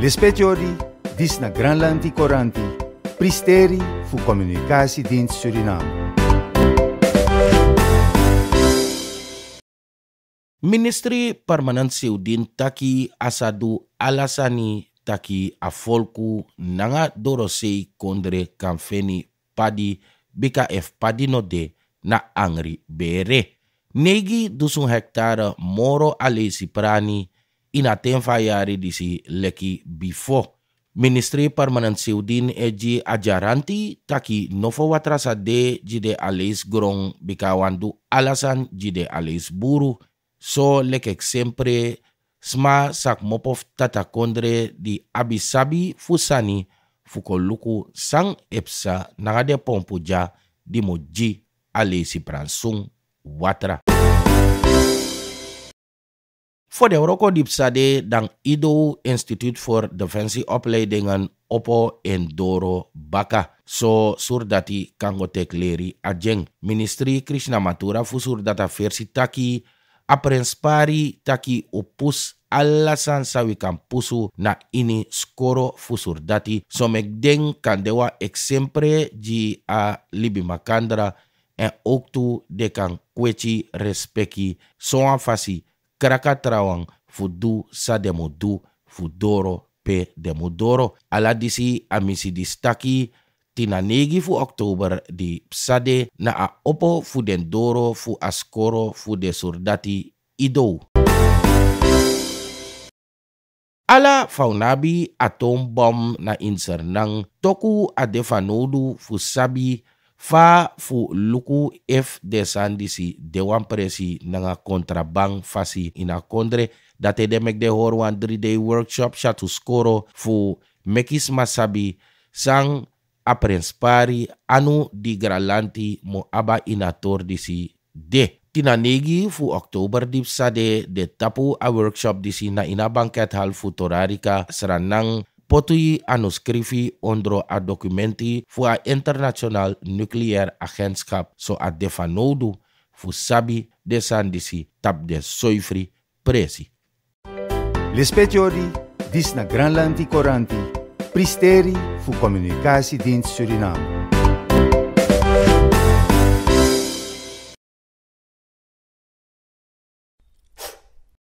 Les Petjordi, vis na Granlanti Coranti, Pristeri fu comunicasi din Suriname. Ministri permanent Seudin Taki Asadu Alasani Taki Afolku Nanga Dorosei Kondre Kamfeni Padi BKF Padi Node na Angri Bere. Negi dusun hektar moro alesi prani prani ina ten di si si leki bifo. Ministri Permanent Siudin eji ajaranti taki novo watrasa de jide alis grong bikawandu alasan jide alis buru. So lekek sempre sma sak mopov tata kondre di abisabi fusani fukoluku sang epsa nangade pompuja di moji alisi pransung watra. Voor de Roko-diepzade dan IDO for voor Defensieopleidingen Oppo Opo Doro Baka. So surdati kangotek leri ajeng. Ministri Krishna Matura fu surdata versi taki aprenspari taki opus alasan sawi kampusu na ini skoro fusurdati so megdeng kandewa eksempre ji a libi makandra en oktu dekang de kweci respeki soan fasi кракатраван фуду садемуду fudoro pe demudoro. disi amisi distaki tinanegi fu Oktober di psade na a opo fu dendoro fu askoro fu desurdati ido. Ala faunabi atom bom na insernang toku ade fanudu fu sabi fa fu luku ef de sandisi dewan presi nanga bang fasi ina kondre date de mek de hor wan 3 day workshop shatu skoro fu mekis masabi sang aprenspari anu di gralanti mo aba ina disi de Tina negi fu oktober dipsade de tapu a workshop disi na ina bangket hal fu torarika seranang potui anuscrivi ondro a documenti fu a internationaal nucleair agentschap so a defanodu fu sabi de sandisi tap de soifri presi. Lespetiori, dis na Granlandi Coranti, pristeri fu communicatiedienst Suriname.